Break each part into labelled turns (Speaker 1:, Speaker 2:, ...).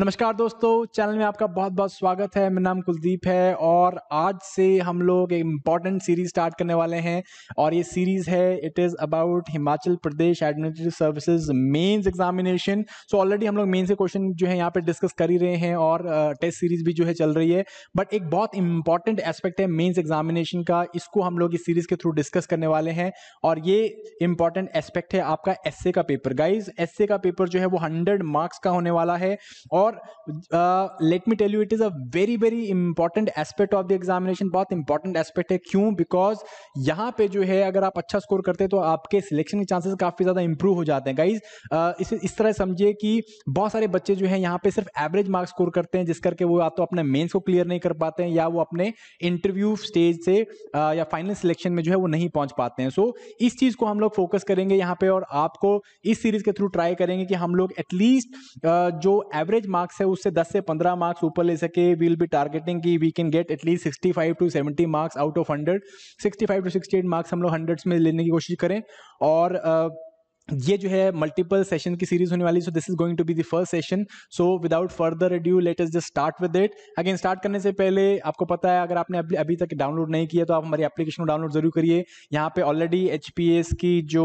Speaker 1: नमस्कार दोस्तों चैनल में आपका बहुत बहुत स्वागत है मेरा नाम कुलदीप है और आज से हम लोग एक इम्पॉर्टेंट सीरीज स्टार्ट करने वाले हैं और ये सीरीज है it is about Himachal Pradesh administrative services mains examination so already हम लोग मेंस के क्वेश्चन जो है यहाँ पे डिस्कस कर ही रहे हैं और टेस्ट सीरीज भी जो है चल रही है बट एक बहुत इंपॉर्टेंट एस्पेक्ट है मेन्स एग्जामिनेशन का इसको हम लोग इस सीरीज के थ्रू डिस्कस करने वाले हैं और ये इंपॉर्टेंट एस्पेक्ट है आपका एस का पेपर गाइज एस का पेपर जो है वो हंड्रेड मार्क्स का होने वाला है और और let me tell you it is a very very important aspect of the examination बहुत इंपॉर्टेंट एस्पेक्ट है क्यों बिकॉज यहां पे जो है अगर आप अच्छा स्कोर करते हैं तो आपके सिलेक्शन के चांसेस काफ़ी ज़्यादा इंप्रूव हो जाते हैं गाइज uh, इस इस तरह समझिए कि बहुत सारे बच्चे जो है यहाँ पे सिर्फ एवरेज मार्क्स स्कोर करते हैं जिस करके वो या तो अपने मेन्स को क्लियर नहीं कर पाते हैं या वो अपने इंटरव्यू स्टेज से आ, uh, या फाइनल सिलेक्शन में जो है वो नहीं पहुंच पाते हैं सो so, इस चीज़ को हम लोग फोकस करेंगे यहाँ पे और आपको इस सीरीज के थ्रू ट्राई करेंगे कि हम लोग एटलीस्ट uh, जो एवरेज मार्क्स है उससे 10 से 15 मार्क्स ऊपर ले सके वील बी टारगेटिंग की we can get at least 65 to 70 marks out of 100 65 to 68 marks हम लोग हंड्रेड्स में लेने की कोशिश करें और uh, ये जो है मल्टीपल सेशन की सीरीज होने वाली so this is going to be the first session so without further due let's just start with it again start करने से पहले आपको पता है अगर आपने अभी तक डाउनलोड नहीं किया तो आप हमारी एप्लीकेशन को डाउनलोड जरूर करिए यहाँ पे ऑलरेडी एच की जो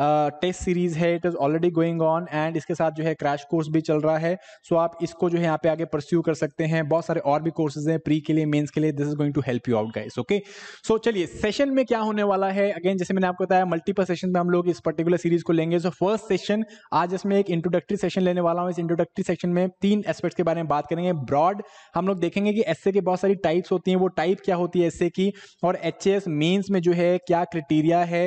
Speaker 1: टेस्ट uh, सीरीज है it is already going on and इसके साथ जो है क्रैश कोर्स भी चल रहा है सो so आप इसको जो है यहाँ पे आगे परस्यू कर सकते हैं बहुत सारे और भी कोर्सेज हैं प्री के लिए मेन्स के लिए this is going to help you out guys okay so चलिए सेशन में क्या होने वाला है अगेन जैसे मैंने आपको बताया मल्टीपल सेशन में हम लोग इस पर्टिकुलर सीरीज को लेंगे सो फर्स्ट सेशन आज इसमें एक इंट्रोडक्टरी सेशन लेने वाला हूँ इस इंट्रोडक्टरी सेशन में तीन एस्पेक्ट्स के बारे में बात करेंगे ब्रॉड हम लोग देखेंगे कि एस के बहुत सारी टाइप्स होती हैं वो टाइप क्या होती है एस की और एच एस में जो है क्या क्रिटीरिया है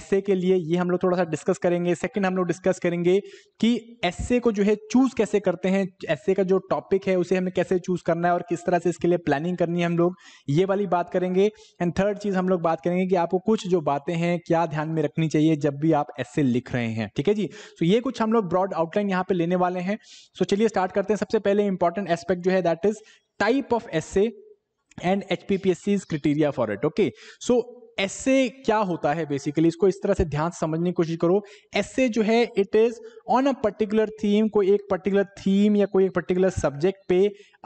Speaker 1: एस के लिए ये हम लोग थोड़ा सा डिस्कस करेंगे सेकेंड हम लोग डिस्कस करेंगे कि एस को जो है चूज कैसे करते हैं एस का जो टॉपिक है उसे हमें कैसे चूज करना है और किस तरह से इसके लिए प्लानिंग करनी है हम लोग ये वाली बात करेंगे एंड थर्ड चीज हम लोग बात करेंगे कि आपको कुछ जो बातें हैं क्या ध्यान में रखनी चाहिए जब भी आप ऐसे लिख दिख रहे हैं ठीक है जी सो so ये कुछ हम लोग ब्रॉड आउटलाइन यहाँ पे लेने वाले हैं सो so चलिए स्टार्ट करते हैं सबसे पहले इंपॉर्टेंट एस्पेक्ट जो है that is type of essay and H P P S C criteria for it okay so essay क्या होता है बेसिकली इसको इस तरह से ध्यान समझने की कोशिश करो एसे जो है it is on a particular theme कोई एक पर्टिकुलर थीम या कोई एक पर्टिकुलर सब्जेक्ट पे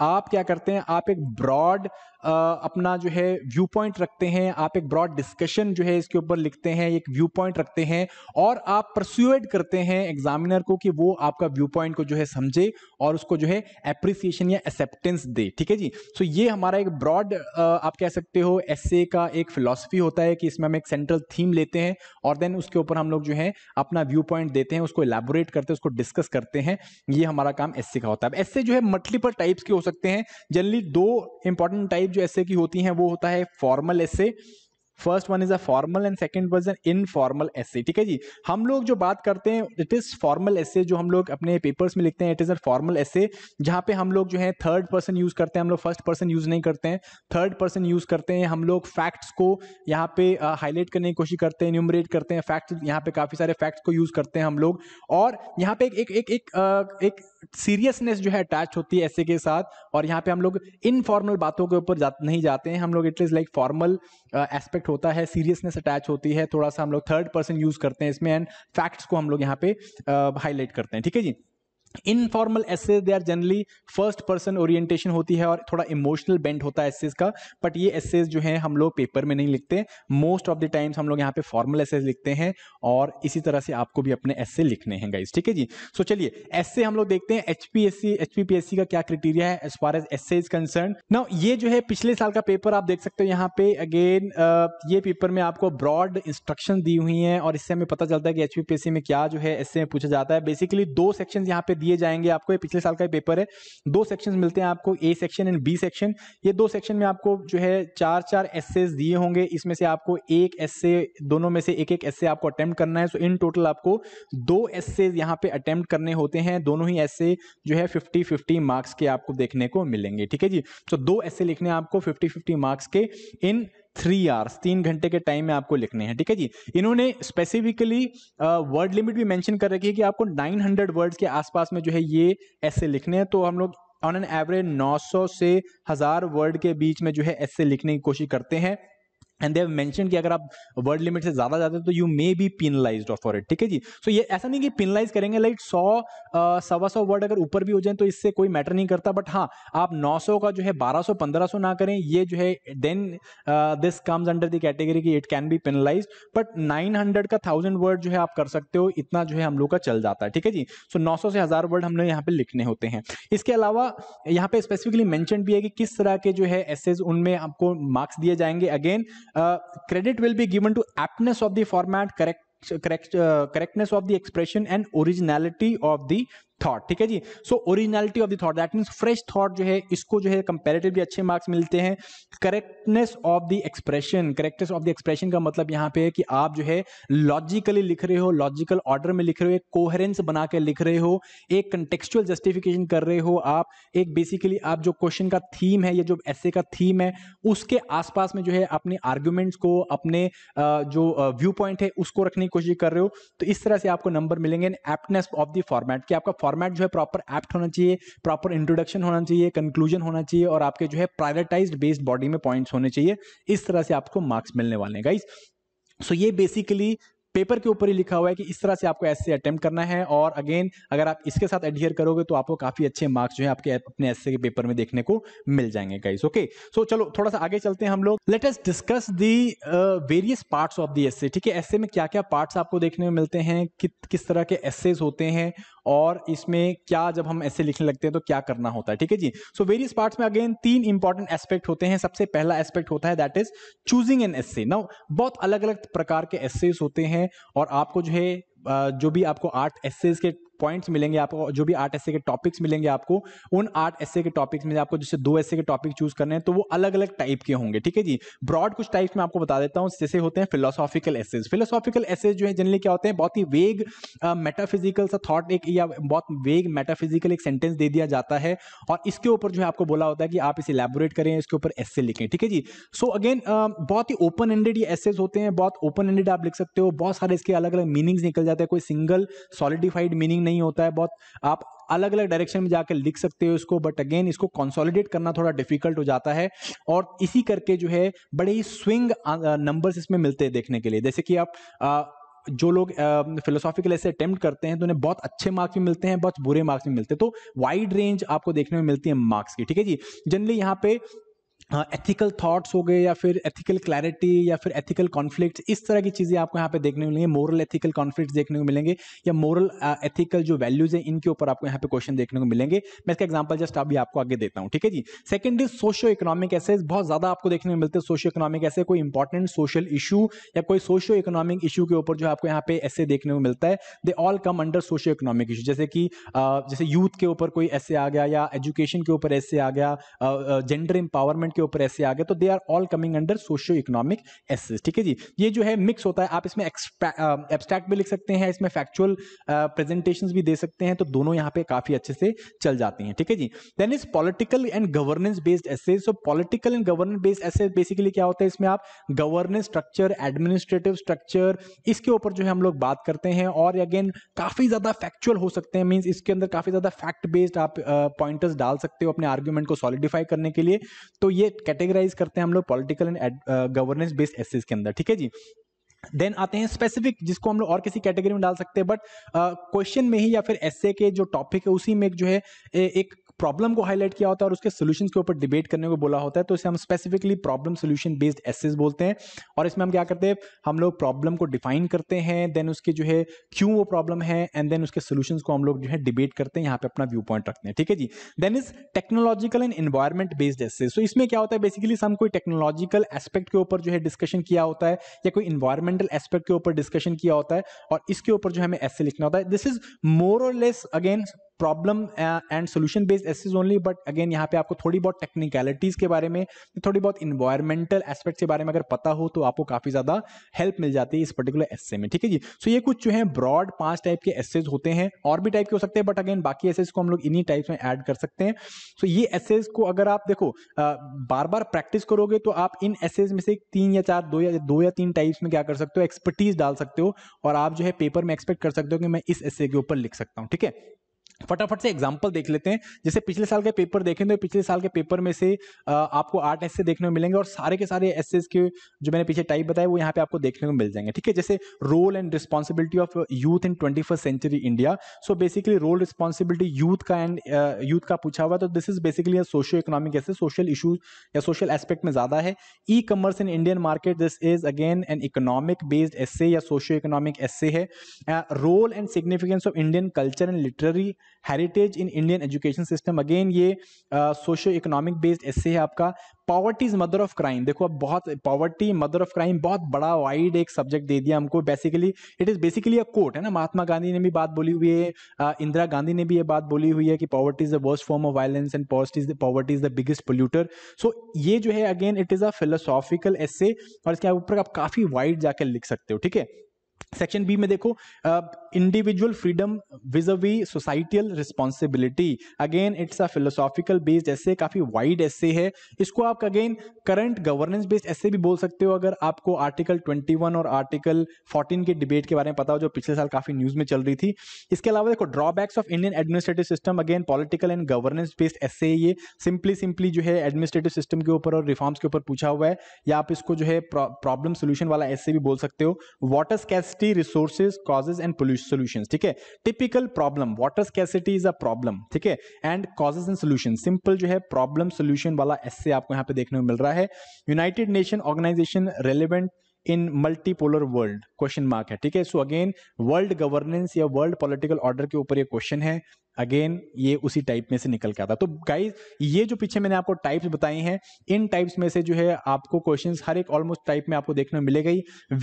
Speaker 1: आप क्या करते हैं आप एक ब्रॉड अपना जो है व्यू पॉइंट रखते हैं आप एक ब्रॉड डिस्कशन जो है इसके ऊपर लिखते हैं एक व्यू पॉइंट रखते हैं और आप परस्यूएट करते हैं एग्जामिनर को कि वो आपका व्यू पॉइंट को जो है समझे और उसको जो है एप्रिसिएशन या एक्सेप्टेंस दे ठीक है जी सो ये हमारा एक ब्रॉड आप कह सकते हो एसए का एक फिलोसफी होता है कि इसमें हम एक सेंट्रल थीम लेते हैं और देन उसके ऊपर हम लोग जो है अपना व्यू पॉइंट देते हैं उसको एलेबोरेट करते हैं उसको डिस्कस करते हैं ये हमारा काम एस का होता है एस जो है मल्टीपल टाइप्स के हो सकते हैं जनरली दो इंपॉर्टेंट टाइप जो ऐसे की होती हैं वो होता है formal essay first one is a formal and second one is an informal essay ठीक है जी हम लोग जो बात करते हैं इट इज फॉर्मल एसे जो हम लोग अपने पेपर्स में लिखते हैं it is a formal essay जहाँ पे हम लोग जो है थर्ड पर्सन यूज करते हैं हम लोग फर्स्ट पर्सन यूज नहीं करते हैं थर्ड पर्सन यूज करते हैं हम लोग फैक्ट्स को यहाँ पे हाईलाइट करने की कोशिश करते हैं न्यूमरेट करते हैं फैक्ट यहाँ पे काफी सारे फैक्ट्स को यूज करते हैं हम लोग और यहाँ पे एक एक एक, एक, एक सीरियसनेस जो है अटैच होती है ऐसे के साथ और यहाँ पे हम लोग इनफॉर्मल बातों के ऊपर जा, नहीं जाते हैं हम लोग it is like formal aspect होता है सीरियसनेस अटैच होती है थोड़ा सा हम लोग थर्ड पर्सन यूज़ करते हैं इसमें एंड फैक्ट्स को हम लोग यहाँ पे हाईलाइट uh, करते हैं ठीक है जी informal essays they are generally first person orientation होती है और थोड़ा इमोशनल बेंट होता है एसेज का बट ये एसेज जो है हम लोग पेपर में नहीं लिखते मोस्ट ऑफ द टाइम्स हम लोग यहाँ पे फॉर्मल एसेज लिखते हैं और इसी तरह से आपको भी अपने एसे लिखने हैं गाइज ठीक है जी सो so, चलिए एसे हम लोग देखते हैं H P S C H P P S C का क्या क्राइटेरिया है as far as essay is concern ना ये जो है पिछले साल का पेपर आप देख सकते हो यहाँ पे अगेन ये पेपर में आपको ब्रॉड इंस्ट्रक्शन दी हुई है और इससे हमें पता चलता है कि H P P S C में क्या जो है एसे में पूछा जाता है बेसिकली दो सेक्शन यहाँ पे दिए जाएंगे आपको ये पिछले साल का पेपर है दो सेक्शन मिलते हैं आपको A section and B section ये दो सेक्शन में आपको जो है चार चार एसेज दिए होंगे इसमें से आपको एक एसे दोनों में से एक एक एसे आपको अटैम्प्ट करना है सो इन टोटल आपको दो एस्सेज यहाँ पे अटैम्प्ट करने होते हैं दोनों ही एसे जो है फिफ्टी फिफ्टी मार्क्स के आपको देखने को मिलेंगे ठीक है जी सो दो एसे लिखने आपको फिफ्टी फिफ्टी मार्क्स के इन थ्री आवर्स तीन घंटे के टाइम में आपको लिखने हैं ठीक है जी इन्होंने स्पेसिफिकली वर्ड लिमिट भी मेंशन कर रखी है कि आपको 900 वर्ड्स के आसपास में जो है ये ऐसे लिखने हैं तो हम लोग ऑन एन एवरेज 900 से हज़ार वर्ड के बीच में जो है ऐसे लिखने की कोशिश करते हैं एंड देव मेंशन कि अगर आप वर्ड लिमिट से ज्यादा जाते हो तो you may be penalise for it ठीक है जी सो so ये ऐसा नहीं कि पिनलाइज करेंगे लाइक सौ सवा सौ वर्ड अगर ऊपर भी हो जाए तो इससे कोई मैटर नहीं करता बट हाँ आप 900 का जो है 1200 1500 ना करें ये जो है then this comes under the category की it can be penalise but 900 का थाउजेंड वर्ड जो है आप कर सकते हो इतना जो है हम लोग का चल जाता है ठीक है जी सो so, 900 से हजार वर्ड हमने यहाँ पे लिखने होते हैं इसके अलावा यहाँ पे स्पेसिफिकली मैंशन भी है कि किस तरह के जो है एसेज उनमें आपको मार्क्स दिए जाएंगे again Uh, credit will be given to aptness of the format correct correct uh, correctness of the expression and originality of the thought ठीक है जी so originality of the thought that means fresh thought जो है इसको जो है comparatively अच्छे marks मिलते हैं correctness of the expression correctness of the expression का मतलब यहाँ पे है कि आप जो है लॉजिकली लिख रहे हो लॉजिकल ऑर्डर में लिख रहे हो एक कोहरेंस बना के लिख रहे हो एक कंटेक्चुअल जस्टिफिकेशन कर रहे हो आप एक बेसिकली आप जो क्वेश्चन का थीम है या जो ऐसे का थीम है उसके आसपास में जो है अपने आर्ग्यूमेंट्स को अपने जो व्यू पॉइंट है उसको रखने की कोशिश कर रहे हो तो इस तरह से आपको नंबर मिलेंगे एप्टनेस ऑफ द फॉर्मेट कि आपका फॉर्मेट जो है प्रॉपर एप्ट होना चाहिए प्रॉपर इंट्रोडक्शन होना चाहिए कंक्लूजन होना चाहिए और आपके जो है प्राइवेटाइज बेस्ड बॉडी में पॉइंट्स होने चाहिए इस तरह से आपको मार्क्स मिलने वाले हैं गाइज सो so, ये बेसिकली पेपर के ऊपर ही लिखा हुआ है कि इस तरह से आपको ऐसे अटैम्प्ट करना है और अगेन अगर आप इसके साथ एडियर करोगे तो आपको काफी अच्छे मार्क्स जो है आपके अपने ऐसे के पेपर में देखने को मिल जाएंगे गाइस ओके सो चलो थोड़ा सा आगे चलते हैं हम लोग let discuss the various parts of the essay ठीक है एस में क्या क्या पार्ट्स आपको देखने में मिलते हैं कि, किस तरह के एसेज होते हैं और इसमें क्या जब हम ऐसे लिखने लगते हैं तो क्या करना होता है ठीक है जी सो वेरियस पार्ट्स में अगेन तीन इंपॉर्टेंट एस्पेक्ट होते हैं सबसे पहला एस्पेक्ट होता है that is choosing an essay now बहुत अलग अलग प्रकार के एसेज होते हैं हैं और आपको जो है जो भी आपको आर्ट एसेज के पॉइंट्स मिलेंगे आपको जो भी आठ ऐसे के टॉपिक्स मिलेंगे आपको उन आठ ऐसे के टॉपिक्स में आपको जैसे दो ऐसे के टॉपिक चूज करने हैं तो वो अलग अलग टाइप के होंगे ठीक है जी ब्रॉड कुछ टाइप्स में आपको बता देता हूँ जैसे होते हैं फिलोसॉफिकल एसेज फिलोसॉफिकल एसेज जो है जनरली क्या होते हैं बहुत ही वेग मेटाफिजिकल सा थॉट एक या बहुत वेग मेटाफिजिकल एक सेंटेंस दे दिया जाता है और इसके ऊपर जो है आपको बोला होता है कि आप इसे इलेबोरेट करें इसके ऊपर एसे लिखें ठीक है जी सो अगेन बहुत ही ओपन एंडेड ये एसेज होते हैं बहुत ओपन एंडेड आप लिख सकते हो बहुत सारे इसके अलग अलग मीनिंग्स निकल जाते हैं कोई सिंगल सॉलिडिफाइड मीनिंग नहीं होता है बहुत आप अलग अलग डायरेक्शन में जाकर लिख सकते हो इसको बट अगेन इसको कंसोलिडेट करना थोड़ा डिफिकल्ट हो जाता है और इसी करके जो है बड़े ही स्विंग नंबर्स इसमें मिलते हैं देखने के लिए जैसे कि आप आ, जो लोग फिलोसॉफिकल ऐसे अटेम्प्ट करते हैं तो उन्हें बहुत अच्छे मार्क्स भी मिलते हैं बहुत बुरे मार्क्स भी मिलते हैं तो वाइड रेंज आपको देखने में मिलती है मार्क्स की ठीक है जी जनरली यहाँ पे एथिकल हाँ, थॉट्स हो गए या फिर एथिकल क्लैरिटी या फिर एथिकल कॉन्फ्लिक्ट इस तरह की चीज़ें आपको यहाँ पे देखने को मिलेंगे मोरल एथिकल कॉन्फ्लिक्ट देखने को मिलेंगे या मोरल एथिकल जो वैल्यूज हैं इनके ऊपर आपको यहाँ पे क्वेश्चन देखने को मिलेंगे मैं इसका एग्जाम्पल जस्ट अभी आपको आगे देता हूँ ठीक है जी second is socio economic essay बहुत ज़्यादा आपको देखने को मिलते हैं सोशो इकोनॉमिक ऐसे कोई इंपॉर्टेंट सोशल इशू या कोई सोशो इकोनॉमिक इशू के ऊपर जो आपको यहाँ पे ऐसे देखने को मिलता है they all come under socio economic issue जैसे कि जैसे यूथ के ऊपर कोई ऐसे आ गया या एजुकेशन के ऊपर ऐसे आ गया जेंडर एम्पावरमेंट गवर्नमेंट के ऊपर ऐसे आ गए तो they are all coming under socio economic essays ठीक है जी ये जो है मिक्स होता है आप इसमें एब्स्ट्रैक्ट भी लिख सकते हैं इसमें फैक्चुअल प्रेजेंटेशन भी दे सकते हैं तो दोनों यहाँ पे काफी अच्छे से चल जाते हैं ठीक है जी then is political and governance based essays so political and governance based essays basically क्या होता है इसमें आप गवर्नेंस स्ट्रक्चर एडमिनिस्ट्रेटिव स्ट्रक्चर इसके ऊपर जो है हम लोग बात करते हैं और अगेन काफी ज्यादा फैक्चुअल हो सकते हैं मीन्स इसके अंदर काफी ज्यादा फैक्ट बेस्ड आप पॉइंटर्स uh, डाल सकते हो अपने आर्ग्यूमेंट को सॉलिडिफाई करने के लिए तो ये कैटेगराइज करते हैं हम लोग political and governance based essays के अंदर ठीक है जी देन आते हैं स्पेसिफिक जिसको हम लोग और किसी कैटेगरी में डाल सकते हैं बट क्वेश्चन uh, में ही या फिर एसए के जो टॉपिक है उसी में जो है ए, एक प्रॉब्लम को हाईलाइट किया होता है और उसके सोल्यूशन के ऊपर डिबेट करने को बोला होता है तो इसे हम specifically problem solution based essays बोलते हैं और इसमें हम क्या करते हैं हम लोग प्रॉब्लम को डिफाइन करते हैं देन उसके जो है क्यों वो प्रॉब्लम है एंड देन उसके सोल्यूशन को हम लोग जो है डिबेट करते हैं यहाँ पे अपना व्यू पॉइंट रखते हैं ठीक है जी then is technological and environment based essays तो इसमें क्या होता है बेसिकली हम कोई टेक्नोलॉजिकल एस्पेक्ट के ऊपर जो है डिस्कशन किया होता है या कोई इन्वायरमेंटल एस्पेक्ट के ऊपर डिस्कशन किया होता है और इसके ऊपर जो हमें ऐसे लिखना होता है दिस इज मोर और less again problem and solution based essays only but again यहाँ पे आपको थोड़ी बहुत टेक्निकलिटीज़ के बारे में थोड़ी बहुत इन्वायरमेंटल एस्पेक्ट के बारे में अगर पता हो तो आपको काफ़ी ज़्यादा हेल्प मिल जाती है इस पर्टिकुलर एस्से में ठीक है जी सो so, ये कुछ जो है ब्रॉड पांच टाइप के एसेज होते हैं और भी टाइप के हो सकते हैं बट अगेन बाकी एसेज को हम लोग इन्हीं टाइप्स में एड कर सकते हैं सो so, ये एसेज को अगर आप देखो बार बार प्रैक्टिस करोगे तो आप इन एसेज में से तीन या चार दो या दो या तीन टाइप्स में क्या कर सकते हो एक्सपर्टीज डाल सकते हो और आप जो है पेपर में एक्सपेक्ट कर सकते हो कि मैं इस एसे के ऊपर लिख सकता हूँ ठीक है फटाफट से एग्जाम्पल देख लेते हैं जैसे पिछले साल के पेपर देखें तो पिछले साल के पेपर में से आपको आठ ऐसे देखने को मिलेंगे और सारे के सारे ऐसे के जो मैंने पीछे टाइप बताया वो यहाँ पे आपको देखने को मिल जाएंगे ठीक है जैसे role and responsibility of youth in twenty century India so basically role responsibility youth का एंड यूथ का पूछा हुआ तो this is basically socio economic essay social issues या सोशल एस्पेक्ट में ज्यादा है e commerce in Indian market this is again an economic based essay या सोशो इकोनॉमिक एस है role and significance of Indian culture and literary heritage in Indian education system again ये socio economic based essay है आपका poverty is mother of crime देखो अब बहुत poverty mother of crime बहुत बड़ा वाइड एक सब्जेक्ट दे दिया हमको basically it is basically a quote है ना महात्मा गांधी ने भी बात बोली हुई है इंदिरा गांधी ने भी ये बात बोली हुई है कि poverty is the worst form of violence and poverty is poverty is the biggest polluter so ये जो है again it is a philosophical essay और इसके ऊपर आप काफ़ी वाइड जाकर लिख सकते हो ठीक है सेक्शन बी में देखो uh, individual freedom vis-a-vis societal responsibility again it's a philosophical based essay काफ़ी वाइड ऐसे है इसको आप अगेन करंट गवर्नेंस बेस्ड ऐसे भी बोल सकते हो अगर आपको आर्टिकल 21 और आर्टिकल 14 के डिबेट के बारे में पता हो जो पिछले साल काफ़ी न्यूज़ में चल रही थी इसके अलावा देखो drawbacks of Indian administrative system again political and governance based essay ये सिंपली सिंपली जो है एडमिनिस्ट्रेटिव सिस्टम के ऊपर और रिफॉर्म्स के ऊपर पूछा हुआ है या आप इसको जो है प्रॉब्लम सोल्यूशन वाला ऐसे भी बोल सकते हो water scarcity resources causes and pollution solution ठीक है typical problem water scarcity is a problem ठीक है and causes and solution simple जो है प्रॉब्लम सोल्यूशन वाला एस आपको यहाँ पे देखने को मिल रहा है united nation organization relevant in multipolar world question mark है ठीक है सो अगेन वर्ल्ड गवर्नेंस या वर्ल्ड पॉलिटिकल ऑर्डर के ऊपर ये क्वेश्चन है अगेन ये उसी टाइप में से निकल के आता तो गाइज ये जो पीछे मैंने आपको टाइप्स बताई हैं इन टाइप्स में से जो है आपको क्वेश्चन हर एक ऑलमोस्ट टाइप में आपको देखने में मिलेगा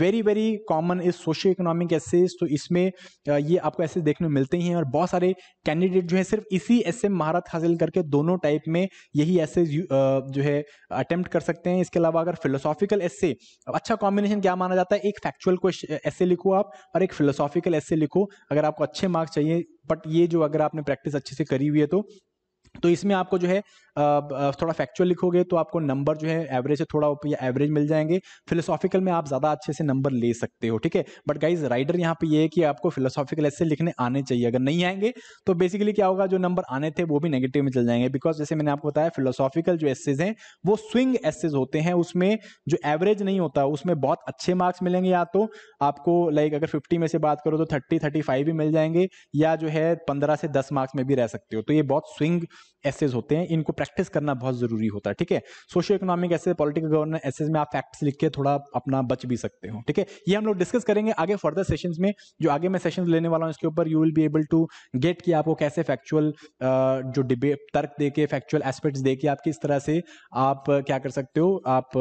Speaker 1: very very common is socio economic essays तो इसमें ये आपको ऐसे देखने में मिलते ही हैं और बहुत सारे कैंडिडेट जो है सिर्फ इसी ऐसे महारत हासिल करके दोनों टाइप में यही ऐसे जो है अटेम्प्ट कर सकते हैं इसके अलावा अगर फिलोसॉफिकल ऐसे अच्छा कॉम्बिनेशन क्या माना जाता है एक फैक्चुअल क्वेश्चन ऐसे लिखो आप और एक फिलोसॉफिकल ऐसे लिखो अगर आपको अच्छे मार्क्स चाहिए बट ये जो अगर आपने प्रैक्टिस अच्छे से करी हुई है तो तो इसमें आपको जो है थोड़ा फैक्चुअल लिखोगे तो आपको नंबर जो है एवरेज से थोड़ा या एवरेज मिल जाएंगे फिलोसॉफिकल में आप ज़्यादा अच्छे से नंबर ले सकते हो ठीक है बट गाइज राइडर यहाँ पे ये है कि आपको फिलोसॉफिकल ऐसे लिखने आने चाहिए अगर नहीं आएंगे तो बेसिकली क्या होगा जो नंबर आने थे वो भी नेगेटिव में चल जाएंगे बिकॉज जैसे मैंने आपको बताया फिलोसॉफिकल जो एसेज हैं वो स्विंग एसेज होते हैं उसमें जो एवरेज नहीं होता उसमें बहुत अच्छे मार्क्स मिलेंगे या तो आपको लाइक अगर फिफ्टी में से बात करो तो थर्टी थर्टी फाइव भी मिल जाएंगे या जो है पंद्रह से दस मार्क्स में भी रह सकते हो तो ये बहुत स्विंग एसेज होते हैं इनको प्रैक्टिस करना बहुत ज़रूरी होता है ठीक है socio economic essay political governance essays में आप फैक्ट्स लिख के थोड़ा अपना बच भी सकते हो ठीक है ये हम लोग डिस्कस करेंगे आगे फर्दर सेशंस में जो आगे मैं सेशंस लेने वाला हूँ इसके ऊपर you will be able to get कि आपको कैसे फैक्चुअल जो डिबेट तर्क दे के फैक्चुअल एस्पेक्ट्स दे के आप किस तरह से आप क्या कर सकते हो आप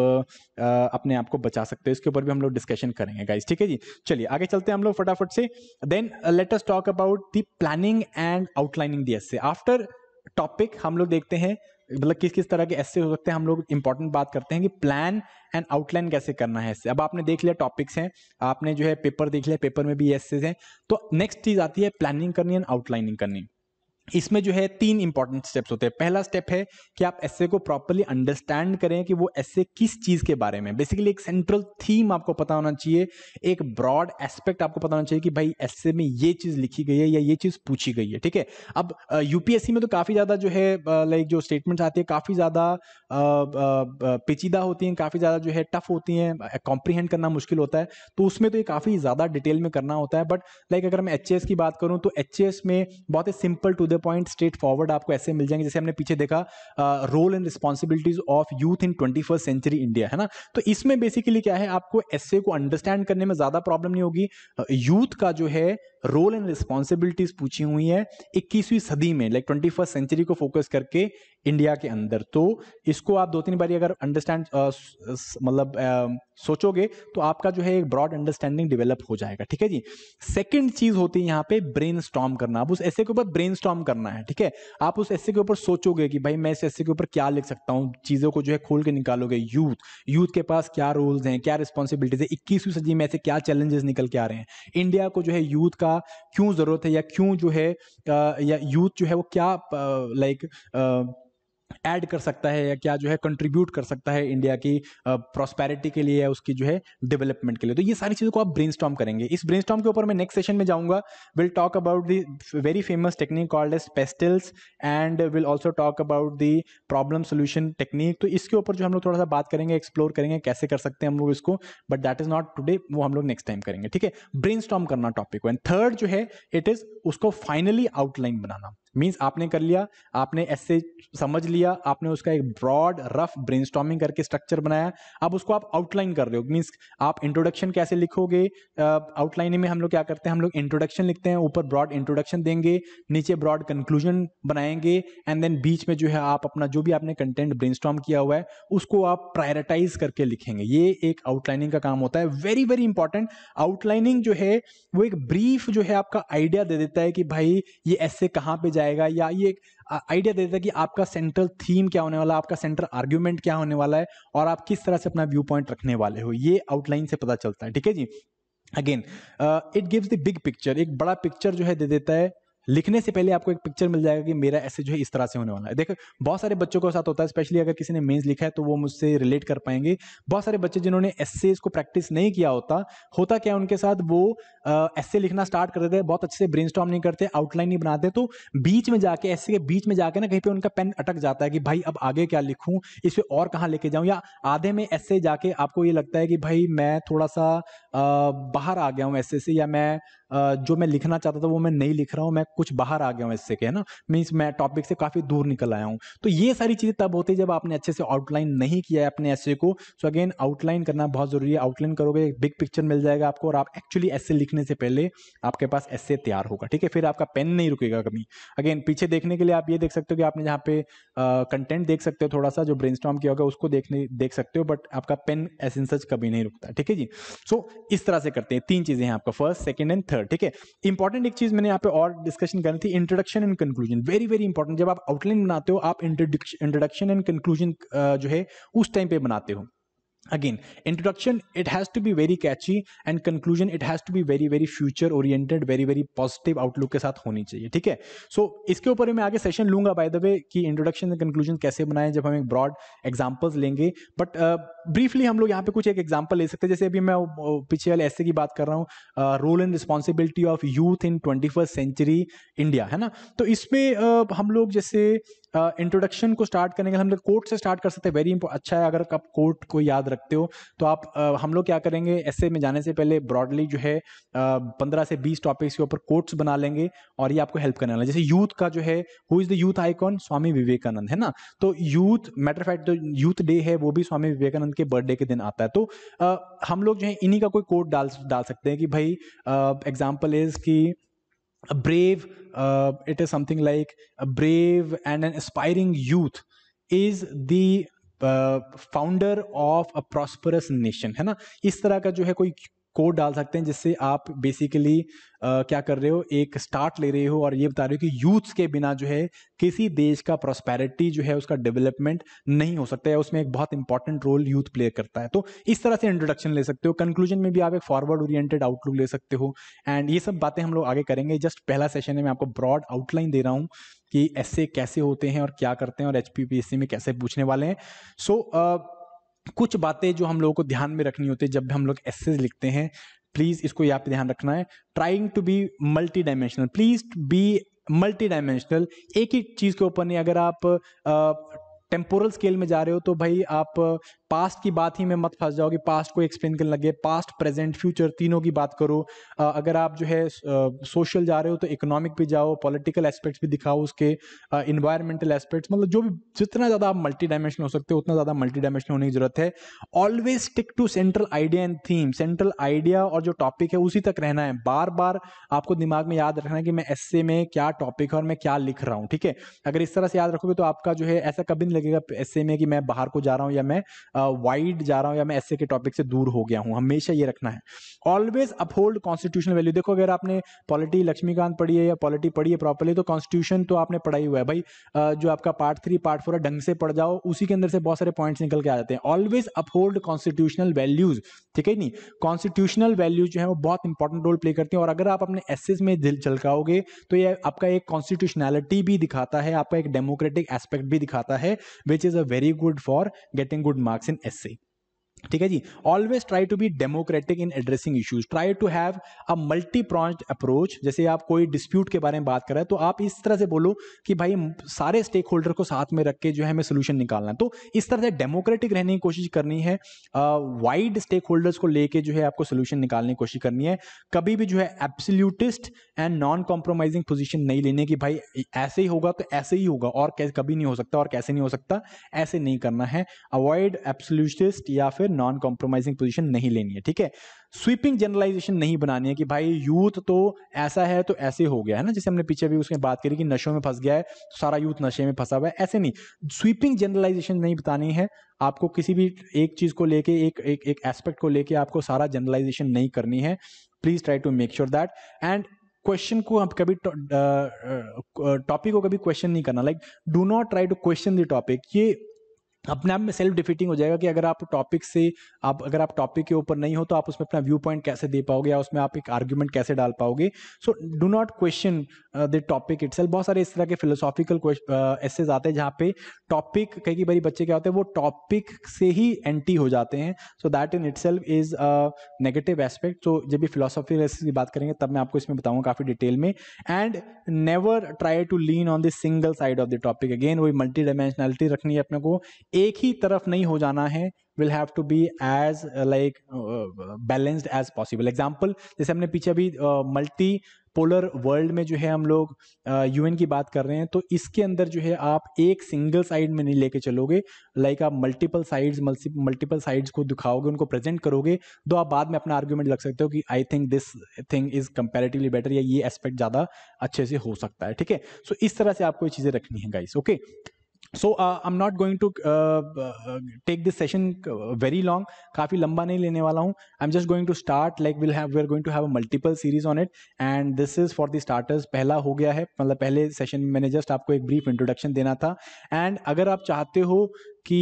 Speaker 1: अपने आप को बचा सकते हो इसके ऊपर भी हम लोग डिस्कशन करेंगे गाइज ठीक है जी चलिए आगे चलते हैं हम लोग फटाफट से then let's talk about the planning and outlining the essay after topic हम लोग देखते हैं मतलब किस किस तरह के ऐसे हो सकते हैं हम लोग इंपॉर्टेंट बात करते हैं कि प्लान एंड आउटलाइन कैसे करना है इससे अब आपने देख लिया टॉपिक्स हैं आपने जो है पेपर देख लिया पेपर में भी ऐसे हैं तो नेक्स्ट चीज़ आती है प्लानिंग करनी एंड आउटलाइनिंग करनी इसमें जो है तीन इंपॉर्टेंट स्टेप्स होते हैं पहला स्टेप है कि आप एस को प्रॉपरली अंडरस्टैंड करें कि वो एस किस चीज़ के बारे में बेसिकली एक सेंट्रल थीम आपको पता होना चाहिए एक ब्रॉड एस्पेक्ट आपको पता होना चाहिए कि भाई एस में ये चीज़ लिखी गई है या ये चीज़ पूछी गई है ठीक है अब यूपीएससी में तो काफ़ी ज़्यादा जो है लाइक जो स्टेटमेंट्स आती है काफ़ी ज़्यादा पेचीदा होती हैं काफ़ी ज़्यादा जो है टफ होती हैं कॉम्प्रीहेंड करना मुश्किल होता है तो उसमें तो ये काफ़ी ज़्यादा डिटेल में करना होता है बट लाइक अगर मैं एच की बात करूँ तो एच में बहुत ही simple to the point straightforward आपको ऐसे मिल जाएंगे जैसे हमने पीछे देखा role and responsibilities of youth in twenty first century India है ना तो इसमें बेसिकली क्या है आपको ऐसे को अंडरस्टैंड करने में ज़्यादा प्रॉब्लम नहीं होगी यूथ का जो है रोल एंड रिस्पॉन्सिबिलिटीज पूछी हुई है इक्कीसवीं सदी में लाइक ट्वेंटी फर्स्ट सेंचुरी को फोकस करके इंडिया के अंदर तो इसको आप दो तीन बारी अगर अंडरस्टैंड मतलब सोचोगे तो आपका जो है एक ब्रॉड अंडरस्टैंडिंग डेवलप हो जाएगा ठीक है जी सेकंड चीज होती है यहाँ पे ब्रेन करना आप उस ऐसे के ऊपर ब्रेन करना है ठीक है आप उस ऐसे के ऊपर सोचोगे कि भाई मैं इस ऐसे के ऊपर क्या लिख सकता हूँ चीज़ों को जो है खोल के निकालोगे यूथ यूथ के पास क्या रोल्स हैं क्या रिस्पॉन्सिबिलिटीज है इक्कीसवीं सदी में ऐसे क्या चैलेंजेस निकल के आ रहे हैं इंडिया को जो है यूथ का क्यों ज़रूरत है या क्यों जो है या यूथ जो है वो क्या लाइक ऐड कर सकता है या क्या जो है कंट्रीब्यूट कर सकता है इंडिया की प्रॉस्पैरिटी के लिए या उसकी जो है डेवलपमेंट के लिए तो ये सारी चीज़ों को आप ब्रेन करेंगे इस ब्रेन के ऊपर मैं नेक्स्ट सेशन में जाऊंगा will talk about the very famous technique called as PESTELs and will also talk about the problem solution technique तो इसके ऊपर जो हम लोग थोड़ा सा बात करेंगे एक्सप्लोर करेंगे कैसे कर सकते हैं हम लोग इसको but that is not today वो हम लोग नेक्स्ट टाइम करेंगे ठीक है ब्रेन करना टॉपिक को एंड थर्ड जो है इट इज उसको फाइनली आउटलाइन बनाना मीन्स आपने कर लिया आपने ऐसे समझ लिया आपने उसका एक ब्रॉड रफ ब्रेन करके स्ट्रक्चर बनाया अब उसको आप आउटलाइन कर रहे हो मीन्स आप इंट्रोडक्शन कैसे लिखोगे आउटलाइनिंग में हम लोग क्या करते हैं हम लोग इंट्रोडक्शन लिखते हैं ऊपर ब्रॉड इंट्रोडक्शन देंगे नीचे ब्रॉड कंक्लूजन बनाएंगे एंड देन बीच में जो है आप अपना जो भी आपने कंटेंट ब्रेन किया हुआ है उसको आप प्रायरिटाइज करके लिखेंगे ये एक आउटलाइनिंग का काम होता है वेरी वेरी इंपॉर्टेंट आउटलाइनिंग जो है वो एक ब्रीफ जो है आपका आइडिया दे देता है कि भाई ये ऐसे कहाँ पे जाए जाएगा या ये एक आइडिया दे देता है कि आपका सेंट्रल थीम क्या होने वाला है आपका सेंट्रल आर्ग्यूमेंट क्या होने वाला है और आप किस तरह से अपना व्यू पॉइंट रखने वाले हो ये आउटलाइन से पता चलता है ठीक है जी again it gives the big picture एक बड़ा पिक्चर जो है दे देता है लिखने से पहले आपको एक पिक्चर मिल जाएगा कि मेरा ऐसे जो है इस तरह से होने वाला है देखो बहुत सारे बच्चों के साथ होता है स्पेशली अगर किसी ने मेंस लिखा है तो वो मुझसे रिलेट कर पाएंगे बहुत सारे बच्चे जिन्होंने ऐसे को प्रैक्टिस नहीं किया होता होता क्या उनके साथ वो ऐसे लिखना स्टार्ट कर देते हैं बहुत अच्छे से ब्रेन नहीं करते आउटलाइन नहीं बनाते तो बीच में जाके ऐसे के बीच में जाके ना कहीं पर उनका पेन अटक जाता है कि भाई अब आगे क्या लिखूँ इस पर और कहाँ लेके जाऊँ या आधे में ऐसे जाके आपको ये लगता है कि भाई मैं थोड़ा सा बाहर आ गया हूँ ऐसे से या मैं जो मैं लिखना चाहता था वो मैं नहीं लिख रहा हूँ मैं कुछ बाहर आ गया हूँ इससे के है ना मीन्स मैं टॉपिक से काफ़ी दूर निकल आया हूँ तो ये सारी चीज़ें तब होती है जब आपने अच्छे से आउटलाइन नहीं किया है अपने ऐसे को सो अगेन आउटलाइन करना बहुत ज़रूरी है आउटलाइन करोगे एक बिग पिक्चर मिल जाएगा आपको और आप एक्चुअली ऐसे लिखने से पहले आपके पास ऐसे तैयार होगा ठीक है फिर आपका पेन नहीं रुकेगा कभी अगेन पीछे देखने के लिए आप ये देख सकते हो कि आपने जहाँ पे कंटेंट देख सकते हो थोड़ा सा जो ब्रेन किया होगा उसको देखने देख सकते हो बट आपका पेन ऐसे सच कभी नहीं रुकता ठीक है जी सो इस तरह से करते हैं तीन चीज़ें हैं आपका फर्स्ट सेकेंड एंड थर्ड ठीक है इंपॉर्टेंट एक चीज़ मैंने यहाँ पे और डिस्क डिस्कशन करनी थी introduction and conclusion very very important जब आप आउटलाइन बनाते हो आप इंट्रोडक्शन एंड कंक्लूजन जो है उस टाइम पे बनाते हो again introduction it has to be very catchy and conclusion it has to be very very future oriented very very positive outlook के साथ होनी चाहिए ठीक है सो so, इसके ऊपर मैं आगे सेशन लूंगा बाय द वे कि इंट्रोडक्शन एंड कंक्लूजन कैसे बनाएं जब हम एक ब्रॉड एग्जांपल्स लेंगे बट ब्रीफली uh, हम लोग यहाँ पे कुछ एक एग्जांपल ले सकते हैं जैसे अभी मैं पीछे वाले ऐसे की बात कर रहा हूँ role and responsibility of youth in twenty century India है ना तो इसमें uh, हम लोग जैसे इंट्रोडक्शन uh, को स्टार्ट करने के लिए हम लोग कोर्ट से स्टार्ट कर सकते हैं वेरी अच्छा है अगर आप कोर्ट को याद रखते हो तो आप uh, हम लोग क्या करेंगे ऐसे में जाने से पहले ब्रॉडली जो है uh, पंद्रह uh, से बीस टॉपिक्स के ऊपर कोर्ट्स बना लेंगे और ये आपको हेल्प करने वाला जैसे यूथ का जो है who is the youth icon Swami Vivekananda है ना तो यूथ मैटर फैक्ट जो यूथ डे है वो भी स्वामी विवेकानंद के बर्थडे के दिन आता है तो uh, हम लोग जो है इन्हीं का कोई कोर्ट डाल डाल सकते हैं कि भाई एग्जाम्पल इज़ की a brave uh, it is something like a brave and an aspiring youth is the uh, founder of a prosperous nation, है ना इस तरह का जो है कोई कोड डाल सकते हैं जिससे आप बेसिकली आ, क्या कर रहे हो एक स्टार्ट ले रहे हो और ये बता रहे हो कि यूथ्स के बिना जो है किसी देश का प्रोस्पेरिटी जो है उसका डेवलपमेंट नहीं हो सकता है उसमें एक बहुत इंपॉर्टेंट रोल यूथ प्ले करता है तो इस तरह से इंट्रोडक्शन ले सकते हो कंक्लूजन में भी आप एक फॉरवर्ड ओरिएंटेड आउटलुक ले सकते हो एंड ये सब बातें हम लोग आगे करेंगे जस्ट पहला सेशन है मैं आपको ब्रॉड आउटलाइन दे रहा हूँ कि ऐसे कैसे होते हैं और क्या करते हैं और एच में कैसे पूछने वाले हैं सो so, uh, कुछ बातें जो हम लोगों को ध्यान में रखनी होती है जब भी हम लोग एसेज लिखते हैं प्लीज़ इसको यहाँ पे ध्यान रखना है trying to be multi dimensional please be multi dimensional एक ही चीज़ के ऊपर नहीं अगर आप टेम्पोरल स्केल में जा रहे हो तो भाई आप पास्ट की बात ही में मत फंस जाओ कि पास्ट को एक्सप्लेन करने लगे पास्ट प्रेजेंट फ्यूचर तीनों की बात करो अगर आप जो है सोशल जा रहे हो तो इकोनॉमिक भी जाओ पॉलिटिकल एस्पेक्ट्स भी दिखाओ उसके इन्वायरमेंटल एस्पेक्ट्स मतलब जो भी जितना ज़्यादा आप मल्टी डायमेंशनल हो सकते हो उतना ज़्यादा मल्टी डायमेंशनल होने की जरूरत है always stick to central idea and theme central idea और जो टॉपिक है उसी तक रहना है बार बार आपको दिमाग में याद रखना है कि मैं एस में क्या टॉपिक है और मैं क्या लिख रहा हूँ ठीक है अगर इस तरह से याद रखोगे तो आपका जो है ऐसा कभी नहीं लगेगा एसए में कि मैं बाहर को जा रहा हूँ या मैं वाइड जा रहा हूँ या मैं ऐसे के टॉपिक से दूर हो गया हूँ हमेशा ये रखना है ऑलवेज अपहोल्ड कॉन्स्टिट्यूशनल वैल्यू देखो अगर आपने पॉलिटी लक्ष्मीकांत पढ़ी है या पॉलिटी पढ़ी है प्रॉपरली तो कॉन्स्टिट्यूशन तो आपने पढ़ाई हुआ है भाई जो आपका पार्ट थ्री पार्ट फोर ढंग से पढ़ जाओ उसी के अंदर से बहुत सारे पॉइंट्स निकल के आ जाते हैं ऑलवेज अपहोल्ड कॉन्स्टिट्यूशनल वैल्यूज ठीक है नहीं कॉन्स्टिट्यूशनल वैल्यूज जो है वो बहुत इंपॉर्टेंट रोल प्ले करती हैं और अगर आप अपने एसेस में दिल झलकाओगे तो ये आपका एक कॉन्स्टिट्यूशनैलिटी भी दिखाता है आपका एक डेमोक्रेटिक एस्पेक्ट भी दिखाता है which is a very good for getting good marks essay. ठीक है जी always try to be democratic in addressing issues try to have a multi pronged approach जैसे आप कोई डिस्प्यूट के बारे में बात कर रहे हैं तो आप इस तरह से बोलो कि भाई सारे स्टेक होल्डर को साथ में रख के जो है हमें सोल्यूशन निकालना है तो इस तरह से डेमोक्रेटिक रहने की कोशिश करनी है वाइड स्टेक होल्डर्स को लेके जो है आपको सोल्यूशन निकालने की कोशिश करनी है कभी भी जो है absolutist and non compromising position नहीं लेने की भाई ऐसे ही होगा तो ऐसे ही होगा और कभी नहीं हो सकता और कैसे नहीं हो सकता ऐसे नहीं करना है अवॉइड एब्सोल्यूटिस्ट या फिर नॉन कॉम्प्रोमाइजिंग पोजिशन नहीं लेनी है ठीक है स्वीपिंग जनरलाइजेशन नहीं बनानी है कि भाई यूथ तो ऐसा है तो ऐसे हो गया है ना जैसे हमने पीछे भी उसमें बात करी कि नशों में फंस गया है तो सारा यूथ नशे में फंसा हुआ है ऐसे नहीं स्वीपिंग जनरलाइजेशन नहीं बतानी है आपको किसी भी एक चीज को लेके एक एक एक एस्पेक्ट को लेके आपको सारा जनरलाइजेशन नहीं करनी है please try to make sure that and question को आप कभी टॉपिक uh, uh, uh, को कभी क्वेश्चन नहीं करना like do not try to question the topic ये अपने आप में सेल्फ डिफिटिंग हो जाएगा कि अगर आप टॉपिक से आप अगर आप टॉपिक के ऊपर नहीं हो तो आप उसमें अपना व्यू पॉइंट कैसे दे पाओगे या उसमें आप एक आर्ग्यूमेंट कैसे डाल पाओगे so do not question the topic it बहुत सारे इस तरह के फिलोसॉफिकल एसेज uh, आते हैं जहाँ पे टॉपिक कई कई बारी बच्चे क्या होते हैं वो टॉपिक से ही एंटी हो जाते हैं so that in it is is negative aspect so जब भी फिलोसॉफिकल एसेज की बात करेंगे तब मैं आपको इसमें बताऊँगा काफ़ी डिटेल में and never try to lean on the single side of the topic again वही मल्टी डायमेंशनलिटी रखनी है अपने को एक ही तरफ नहीं हो जाना है will have to be as like balanced as possible example जैसे हमने पीछे अभी मल्टी पोलर वर्ल्ड में जो है हम लोग यूएन uh, की बात कर रहे हैं तो इसके अंदर जो है आप एक सिंगल साइड में नहीं लेके चलोगे लाइक like आप मल्टीपल साइड्स मल्टीपल साइड्स को दिखाओगे उनको प्रेजेंट करोगे तो आप बाद में अपना आर्ग्यूमेंट लग सकते हो कि I think this thing is comparatively better या ये एस्पेक्ट ज़्यादा अच्छे से हो सकता है ठीक है सो इस तरह से आपको ये चीज़ें रखनी है guys okay okay? So I am not going to take this session very long काफ़ी लंबा नहीं लेने वाला हूँ I am just going to start like will have we are going to have multiple series on it and this is for the starters पहला हो गया है मतलब पहले सेशन में मैंने जस्ट आपको एक ब्रीफ इंट्रोडक्शन देना था एंड अगर आप चाहते हो कि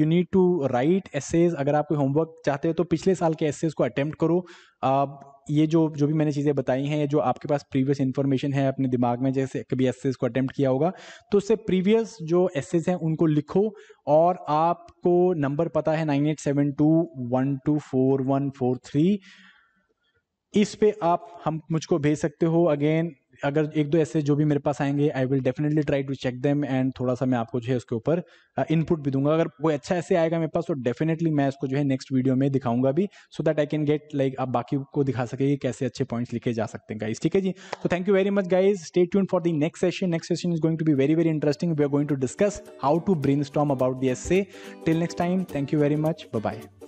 Speaker 1: you need to write essays अगर आप कोई होमवर्क चाहते हो तो पिछले साल के एसेज को अटैम्प्ट करो आप ये जो जो भी मैंने चीज़ें बताई हैं जो आपके पास प्रीवियस इन्फॉर्मेशन है अपने दिमाग में जैसे कभी एसेज को अटैम्प्ट किया होगा तो उससे प्रीवियस जो एसेज हैं उनको लिखो और आपको नंबर पता है nine eight seven two one two four one four three इस पे आप हम मुझको भेज सकते हो अगेन अगर एक दो ऐसे जो भी मेरे पास आएंगे I will definitely try to check them and थोड़ा सा मैं आपको जो है उसके ऊपर इनपुट भी दूंगा अगर कोई अच्छा ऐसे आएगा मेरे पास तो डेफिनेटली मैं इसको जो है नेक्स्ट वीडियो में दिखाऊंगा भी so that I can get like आप बाकी को दिखा सके कि कैसे अच्छे पॉइंट्स लिखे जा सकते हैं गाइज ठीक है जी तो thank you very much guys stay tune for the next session next session is going to be very very interesting we are going to discuss how to brainstorm about the essay till next time thank you very much bye